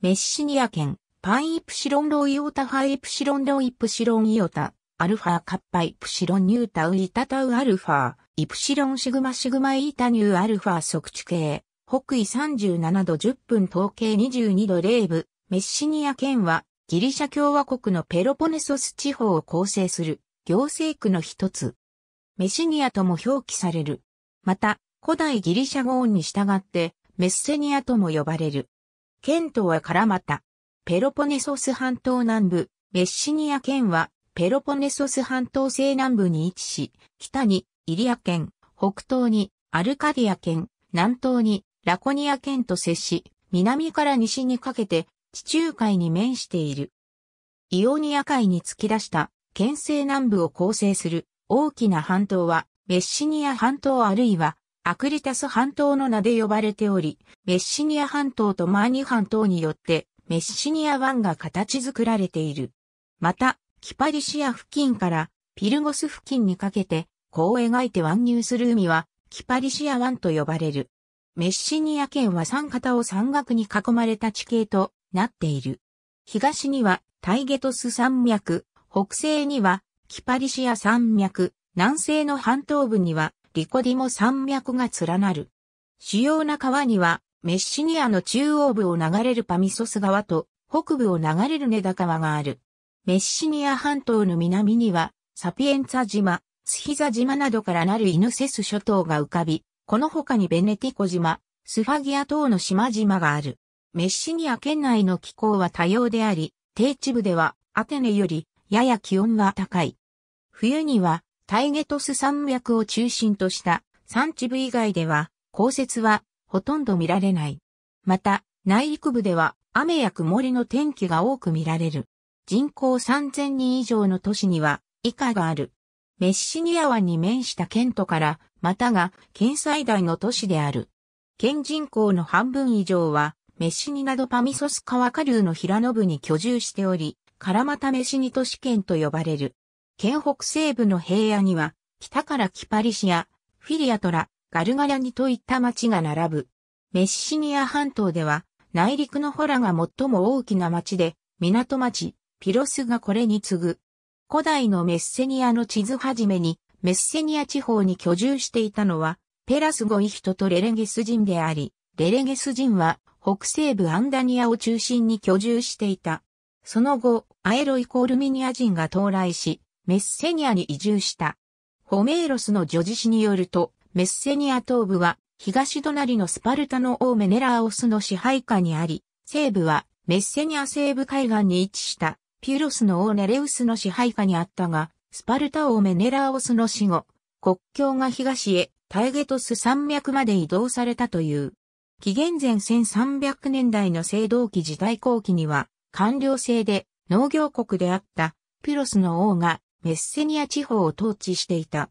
メッシニア県、パイイプシロンロイオタハイプシロンロイプシロンイオタ、アルファカッパイプシロンニュータウイタタウアルファ、イプシロンシグマシグマイータニューアルファ測地形、北緯37度10分統計22度0部、メッシニア県はギリシャ共和国のペロポネソス地方を構成する行政区の一つ。メシニアとも表記される。また、古代ギリシャ語音に従ってメッセニアとも呼ばれる。県とは絡まった。ペロポネソス半島南部、メッシニア県は、ペロポネソス半島西南部に位置し、北にイリア県、北東にアルカディア県、南東にラコニア県と接し、南から西にかけて地中海に面している。イオニア海に突き出した県西南部を構成する大きな半島はメッシニア半島あるいはアクリタス半島の名で呼ばれており、メッシニア半島とマーニ半島によってメッシニア湾が形作られている。また、キパリシア付近からピルゴス付近にかけて、こう描いて湾入する海は、キパリシア湾と呼ばれる。メッシニア県は三方を山岳に囲まれた地形となっている。東にはタイゲトス山脈、北西にはキパリシア山脈、南西の半島部にはリコディモ山脈が連なる。主要な川には、メッシニアの中央部を流れるパミソス川と、北部を流れるネダ川がある。メッシニア半島の南には、サピエンツァ島、スヒザ島などからなるイヌセス諸島が浮かび、この他にベネティコ島、スファギア島の島々がある。メッシニア県内の気候は多様であり、低地部ではアテネよりやや気温が高い。冬にはタイゲトス山脈を中心とした山地部以外では、降雪はほとんど見られない。また、内陸部では雨や曇りの天気が多く見られる。人口3000人以上の都市には以下がある。メッシニア湾に面した県都から、またが県最大の都市である。県人口の半分以上は、メッシニなどパミソス川下流の平野部に居住しており、カラマタメシニ都市圏と呼ばれる。県北西部の平野には、北からキパリシア、フィリアトラ、ガルガラニといった町が並ぶ。メッシニア半島では、内陸のホラが最も大きな町で、港町、ピロスがこれに次ぐ。古代のメッセニアの地図はじめに、メッセニア地方に居住していたのは、ペラスゴイ人とレレゲス人であり、レレゲス人は北西部アンダニアを中心に居住していた。その後、アエロイコールミニア人が到来し、メッセニアに移住した。ホメーロスの叙事詩によると、メッセニア東部は東隣のスパルタの王メネラーオスの支配下にあり、西部はメッセニア西部海岸に位置したピュロスの王ネレウスの支配下にあったが、スパルタ王メネラーオスの死後、国境が東へタイゲトス山脈まで移動されたという。紀元前1300年代の青銅期時代後期には、官僚制で農業国であったピュロスの王がメッセニア地方を統治していた。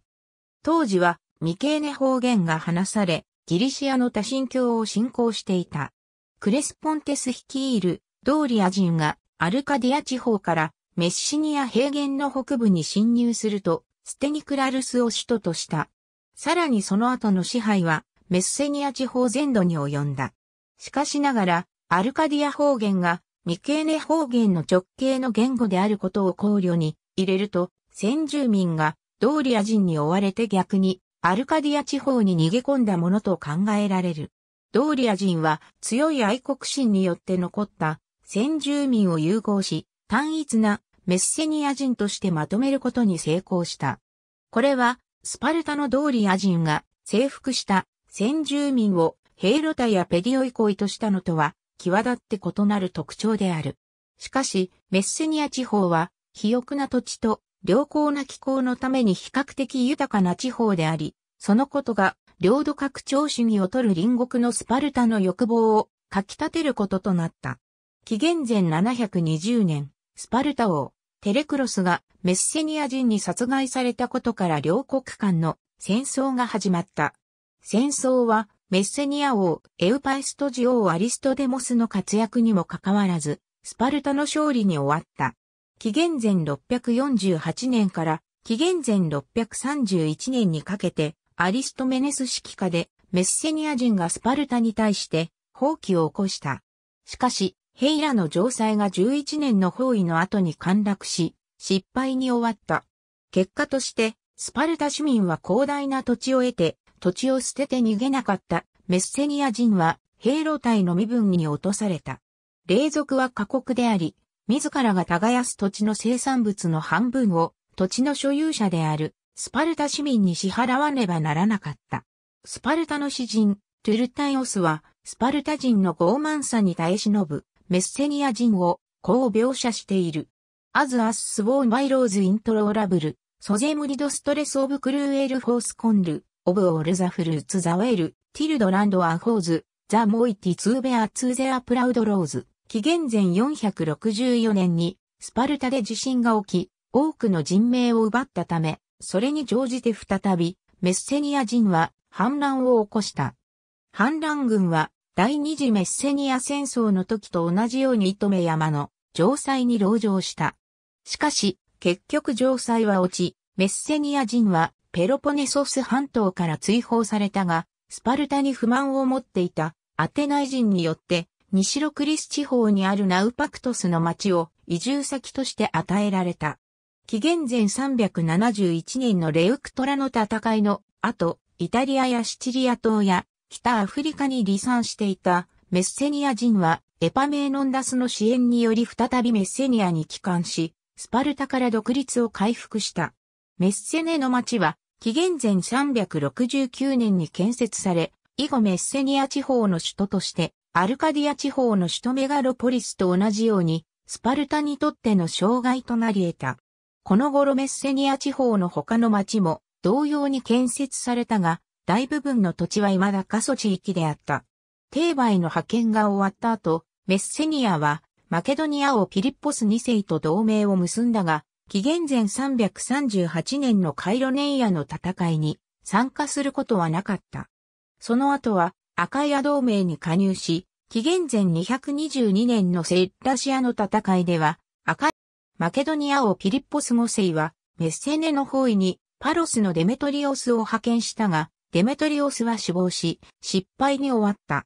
当時はミケーネ方言が話され、ギリシアの多神教を信仰していた。クレスポンテス率いるドーリア人がアルカディア地方からメッシニア平原の北部に侵入すると、ステニクラルスを首都とした。さらにその後の支配はメッセニア地方全土に及んだ。しかしながら、アルカディア方言がミケーネ方言の直系の言語であることを考慮に入れると、先住民がドーリア人に追われて逆にアルカディア地方に逃げ込んだものと考えられる。ドーリア人は強い愛国心によって残った先住民を融合し単一なメッセニア人としてまとめることに成功した。これはスパルタのドーリア人が征服した先住民をヘイロタやペディオイコイとしたのとは際立って異なる特徴である。しかし、メッセニア地方は肥沃な土地と良好な気候のために比較的豊かな地方であり、そのことが領土拡張主義を取る隣国のスパルタの欲望をかき立てることとなった。紀元前720年、スパルタ王、テレクロスがメッセニア人に殺害されたことから両国間の戦争が始まった。戦争はメッセニア王、エウパイストジオ王アリストデモスの活躍にもかかわらず、スパルタの勝利に終わった。紀元前648年から紀元前631年にかけてアリストメネス指揮下でメッセニア人がスパルタに対して放棄を起こした。しかし、ヘイラの城塞が11年の包囲の後に陥落し、失敗に終わった。結果として、スパルタ市民は広大な土地を得て、土地を捨てて逃げなかったメッセニア人は、兵ロ隊の身分に落とされた。霊族は過酷であり、自らが耕す土地の生産物の半分を土地の所有者であるスパルタ市民に支払わねばならなかった。スパルタの詩人、トゥルタイオスは、スパルタ人の傲慢さに耐え忍ぶ、メッセニア人を、こう描写している。アズ・アス・スウォーン・バイローズ・イントローラブル、ソゼムリド・ストレス・オブ・クルーエル・フォース・コンル、オブ・オール・ザ・フルーツ・ザ・ウェル、ティルド・ランド・ア・ホーズ、ザ・モイティ・ツーベア・ツーゼア・プラウド・ローズ。紀元前464年にスパルタで地震が起き、多くの人命を奪ったため、それに乗じて再びメッセニア人は反乱を起こした。反乱軍は第二次メッセニア戦争の時と同じように糸目山の城塞に籠城した。しかし、結局城塞は落ち、メッセニア人はペロポネソス半島から追放されたが、スパルタに不満を持っていたアテナイ人によって西ロクリス地方にあるナウパクトスの町を移住先として与えられた。紀元前371年のレウクトラの戦いの後、イタリアやシチリア島や北アフリカに離散していたメッセニア人はエパメーノンダスの支援により再びメッセニアに帰還し、スパルタから独立を回復した。メッセネの町は紀元前369年に建設され、以後メッセニア地方の首都としてアルカディア地方の首都メガロポリスと同じように、スパルタにとっての障害となり得た。この頃メッセニア地方の他の町も同様に建設されたが、大部分の土地は未だ過疎地域であった。テーバへの派遣が終わった後、メッセニアは、マケドニアをピリッポス2世と同盟を結んだが、紀元前338年のカイロネイアの戦いに参加することはなかった。その後は赤ア同盟に加入し、紀元前222年のセッラシアの戦いでは、赤マケドニア王ピリッポス5世は、メッセネの包囲にパロスのデメトリオスを派遣したが、デメトリオスは死亡し、失敗に終わった。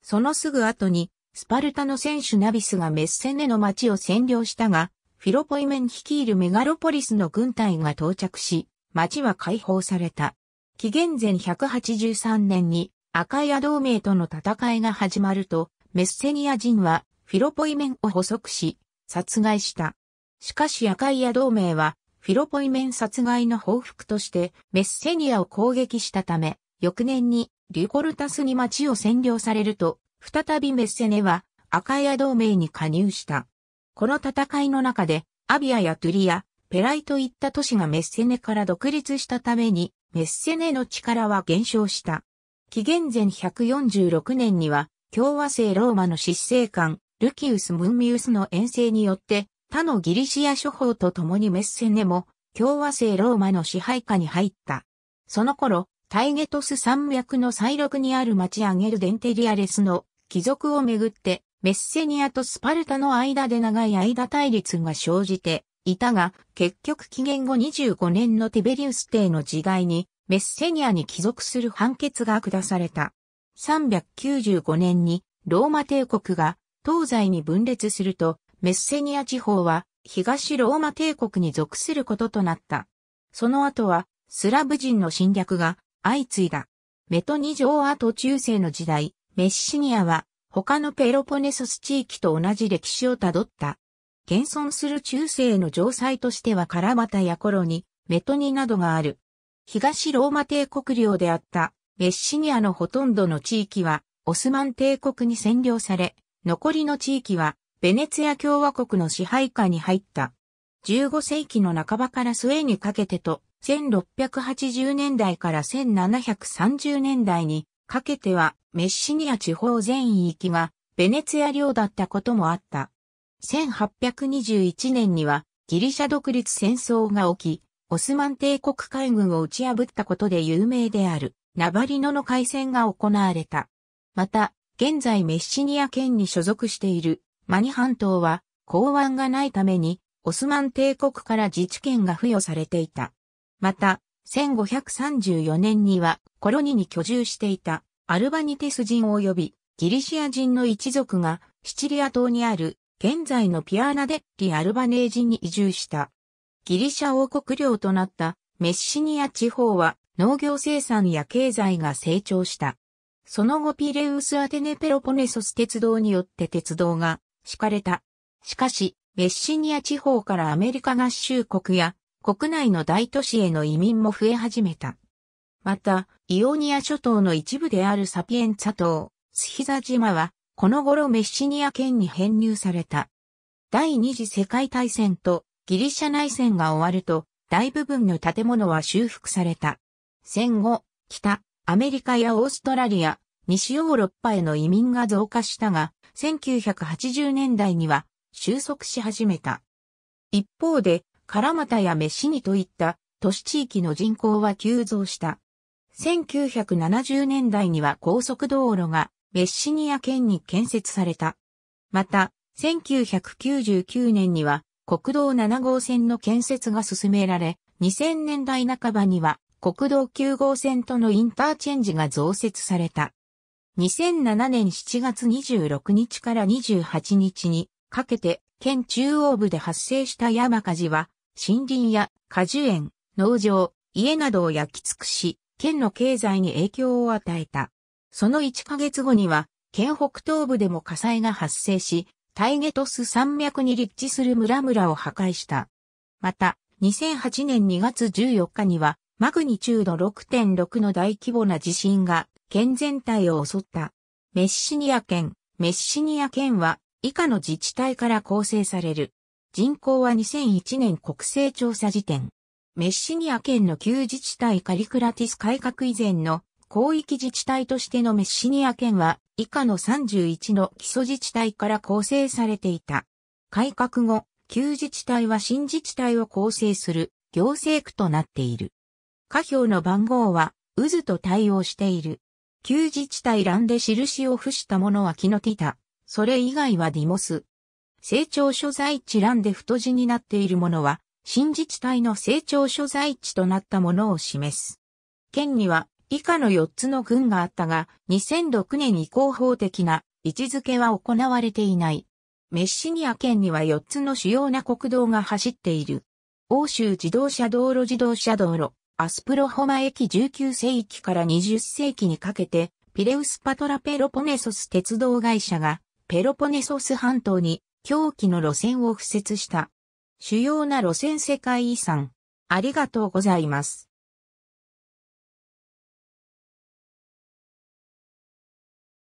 そのすぐ後に、スパルタの選手ナビスがメッセネの町を占領したが、フィロポイメン率いるメガロポリスの軍隊が到着し、町は解放された。紀元前183年に赤いア同盟との戦いが始まると、メッセニア人はフィロポイメンを捕捉し、殺害した。しかし赤いア同盟は、フィロポイメン殺害の報復としてメッセニアを攻撃したため、翌年にリュコルタスに町を占領されると、再びメッセネは赤いア同盟に加入した。この戦いの中で、アビアやトゥリア、ペライといった都市がメッセネから独立したために、メッセネの力は減少した。紀元前146年には、共和制ローマの執政官、ルキウス・ムンミウスの遠征によって、他のギリシア諸法と共にメッセネも、共和制ローマの支配下に入った。その頃、タイゲトス山脈の最録にある町アゲルデンテリアレスの貴族をめぐって、メッセニアとスパルタの間で長い間対立が生じて、いたが、結局紀元後25年のティベリウス帝の時代に、メッセニアに帰属する判決が下された。395年に、ローマ帝国が東西に分裂すると、メッセニア地方は東ローマ帝国に属することとなった。その後は、スラブ人の侵略が相次いだ。メトニ城跡中世の時代、メッシニアは他のペロポネソス地域と同じ歴史をたどった現存する中世の城塞としてはカラバタやコロニ、メトニなどがある。東ローマ帝国領であったメッシニアのほとんどの地域はオスマン帝国に占領され、残りの地域はベネツィア共和国の支配下に入った。15世紀の半ばから末にかけてと、1680年代から1730年代にかけてはメッシニア地方全域がベネツィア領だったこともあった。1821年にはギリシャ独立戦争が起き、オスマン帝国海軍を打ち破ったことで有名であるナバリノの海戦が行われた。また、現在メッシニア県に所属しているマニ半島は港湾がないためにオスマン帝国から自治権が付与されていた。また、1534年にはコロニに居住していたアルバニテス人及びギリシア人の一族がシチリア島にある現在のピアーナデッリ・アルバネージに移住した。ギリシャ王国領となったメッシニア地方は農業生産や経済が成長した。その後ピレウスアテネペロポネソス鉄道によって鉄道が敷かれた。しかし、メッシニア地方からアメリカ合衆国や国内の大都市への移民も増え始めた。また、イオニア諸島の一部であるサピエンツァ島、スヒザ島はこの頃メッシニア県に編入された。第二次世界大戦とギリシャ内戦が終わると、大部分の建物は修復された。戦後、北、アメリカやオーストラリア、西ヨーロッパへの移民が増加したが、1980年代には収束し始めた。一方で、カラマタやメッシニといった都市地域の人口は急増した。1970年代には高速道路がメッシニア県に建設された。また、1999年には国道7号線の建設が進められ、2000年代半ばには国道9号線とのインターチェンジが増設された。2007年7月26日から28日にかけて県中央部で発生した山火事は森林や果樹園、農場、家などを焼き尽くし、県の経済に影響を与えた。その1ヶ月後には、県北東部でも火災が発生し、タイゲトス山脈に立地する村々を破壊した。また、2008年2月14日には、マグニチュード6.6の大規模な地震が県全体を襲った。メッシニア県、メッシニア県は以下の自治体から構成される。人口は2001年国勢調査時点。メッシニア県の旧自治体カリクラティス改革以前の広域自治体としてのメッシニア県は以下の31の基礎自治体から構成されていた。改革後、旧自治体は新自治体を構成する行政区となっている。下表の番号は渦と対応している。旧自治体欄で印を付したものはキノティタ。それ以外はディモス。成長所在地欄で太字になっているものは、新自治体の成長所在地となったものを示す。県には以下の4つの軍があったが、2006年以降法的な位置づけは行われていない。メッシニア県には4つの主要な国道が走っている。欧州自動車道路自動車道路、アスプロホマ駅19世紀から20世紀にかけて、ピレウスパトラペロポネソス鉄道会社が、ペロポネソス半島に、狂気の路線を敷設した。主要な路線世界遺産。ありがとうございます。